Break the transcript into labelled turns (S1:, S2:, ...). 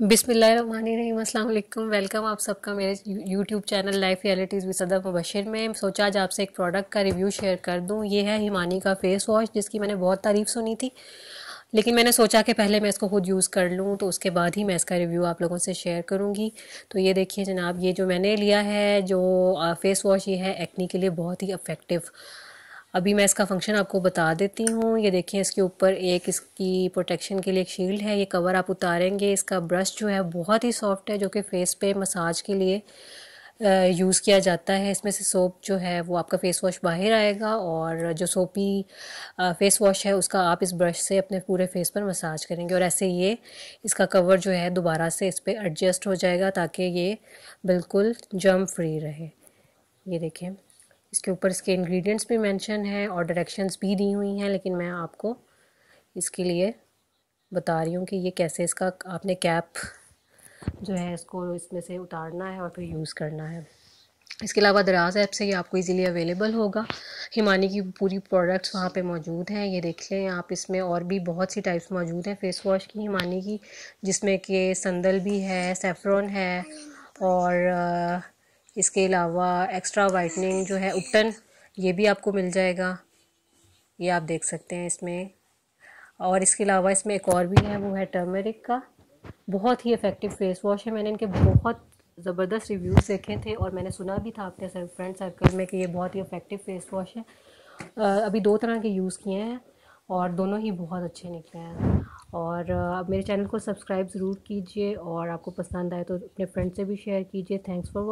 S1: बिसमीम वेलकम आप सबका मेरे यूट्यूब चैनल लाइफ रियलिटीज़ भी सदर मुबशर में सोचा आज आपसे एक प्रोडक्ट का रिव्यू शेयर कर दूं ये है हिमानी का फेस वॉश जिसकी मैंने बहुत तारीफ़ सुनी थी लेकिन मैंने सोचा कि पहले मैं इसको खुद यूज़ कर लूँ तो उसके बाद ही मैं इसका रिव्यू आप लोगों से शेयर करूँगी तो ये देखिए जनाब ये जो मैंने लिया है जो फेस वॉश ये है एक्नी के लिए बहुत ही अफेक्टिव अभी मैं इसका फंक्शन आपको बता देती हूँ ये देखिए इसके ऊपर एक इसकी प्रोटेक्शन के लिए एक शील्ड है ये कवर आप उतारेंगे इसका ब्रश जो है बहुत ही सॉफ्ट है जो कि फेस पे मसाज के लिए यूज़ किया जाता है इसमें से सोप जो है वो आपका फ़ेस वॉश बाहर आएगा और जो सोपी फ़ेस वॉश है उसका आप इस ब्रश से अपने पूरे फेस पर मसाज करेंगे और ऐसे ये इसका कवर जो है दोबारा से इस पर एडजस्ट हो जाएगा ताकि ये बिल्कुल जम फ्री रहे ये देखें इसके ऊपर इसके इंग्रेडिएंट्स भी मेंशन हैं और डायरेक्शंस भी दी हुई हैं लेकिन मैं आपको इसके लिए बता रही हूँ कि ये कैसे इसका आपने कैप जो है इसको इसमें से उतारना है और फिर यूज़ करना है इसके अलावा दराज ऐप से ये आपको इजीली अवेलेबल होगा हिमानी की पूरी प्रोडक्ट्स वहाँ पे मौजूद हैं ये देख लें आप इसमें और भी बहुत सी टाइप्स मौजूद हैं फेस वॉश की हिमानी की जिसमें कि संदल भी है सेफ्रॉन है और इसके अलावा एक्स्ट्रा वाइटनिंग जो है उपटन ये भी आपको मिल जाएगा ये आप देख सकते हैं इसमें और इसके अलावा इसमें एक और भी है वो है टर्मेरिक का बहुत ही इफ़ेक्टिव फेस वॉश है मैंने इनके बहुत ज़बरदस्त रिव्यूज़ देखे थे और मैंने सुना भी था अपने फ्रेंड सर्कल में कि ये बहुत ही इफ़ेक्टिव फेस वॉश है अभी दो तरह के यूज़ किए हैं और दोनों ही बहुत अच्छे निकले हैं और आप मेरे चैनल को सब्सक्राइब ज़रूर कीजिए और आपको पसंद आए तो अपने फ्रेंड से भी शेयर कीजिए थैंक्स फॉर